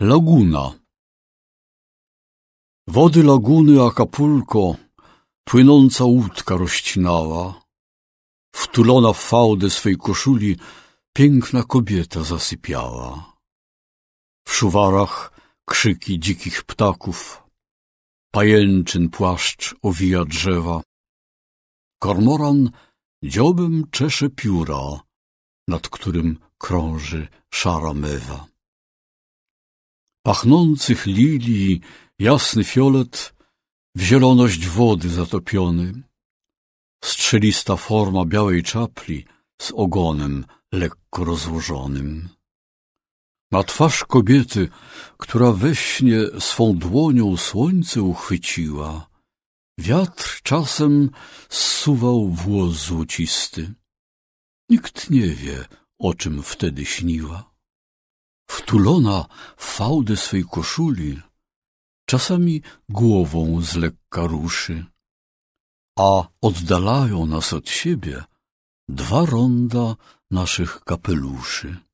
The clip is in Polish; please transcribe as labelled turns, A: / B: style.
A: Laguna Wody laguny Acapulco płynąca łódka rozcinała, wtulona w fałdę swej koszuli piękna kobieta zasypiała. W szuwarach krzyki dzikich ptaków, pajęczyn płaszcz owija drzewa. Kormoran dziobem czesze pióra, nad którym krąży szara mewa pachnących lili jasny fiolet, w zieloność wody zatopiony. Strzelista forma białej czapli z ogonem lekko rozłożonym. Na twarz kobiety, która we śnie swą dłonią słońce uchwyciła, wiatr czasem zsuwał włos złocisty. Nikt nie wie, o czym wtedy śniła przytulona w fałdę swej koszuli, czasami głową z lekka ruszy, a oddalają nas od siebie dwa ronda naszych kapeluszy.